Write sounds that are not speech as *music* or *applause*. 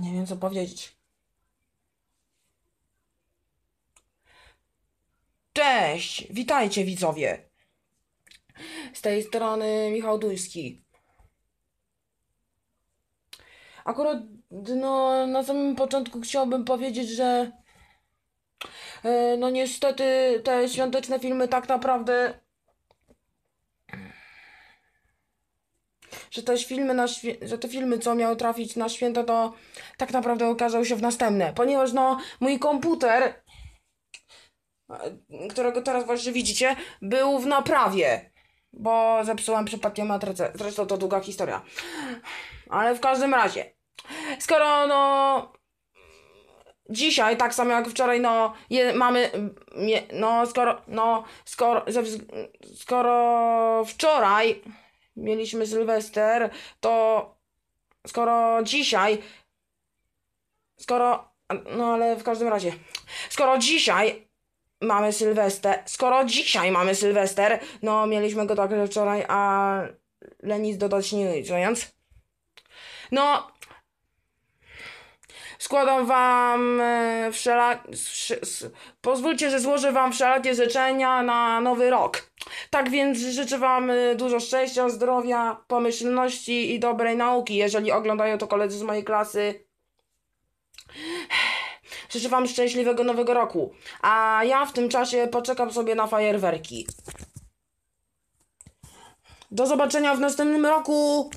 nie wiem co powiedzieć. Cześć, witajcie widzowie. Z tej strony Michał Duński. Akurat no, na samym początku chciałbym powiedzieć, że e, no niestety te świąteczne filmy tak naprawdę że te filmy, na że te filmy, co miały trafić na święto, to tak naprawdę okazały się w następne, ponieważ no, mój komputer, e, którego teraz właśnie widzicie, był w naprawie, bo zepsułam przypadkiem matrycę, zresztą to długa historia, ale w każdym razie, skoro no, dzisiaj, tak samo jak wczoraj, no, je, mamy, je, no, skoro, no, skoro, skoro wczoraj mieliśmy Sylwester, to skoro dzisiaj, skoro, no ale w każdym razie, skoro dzisiaj mamy Sylwester, skoro dzisiaj mamy Sylwester, no mieliśmy go także wczoraj, a nic dodać nie licząc. No, składam wam e, wszelak... Pozwólcie, że złożę wam wszelakie życzenia na nowy rok. Tak więc życzę Wam y, dużo szczęścia, zdrowia, pomyślności i dobrej nauki, jeżeli oglądają to koledzy z mojej klasy. *sighs* Życzę Wam szczęśliwego nowego roku, a ja w tym czasie poczekam sobie na fajerwerki. Do zobaczenia w następnym roku!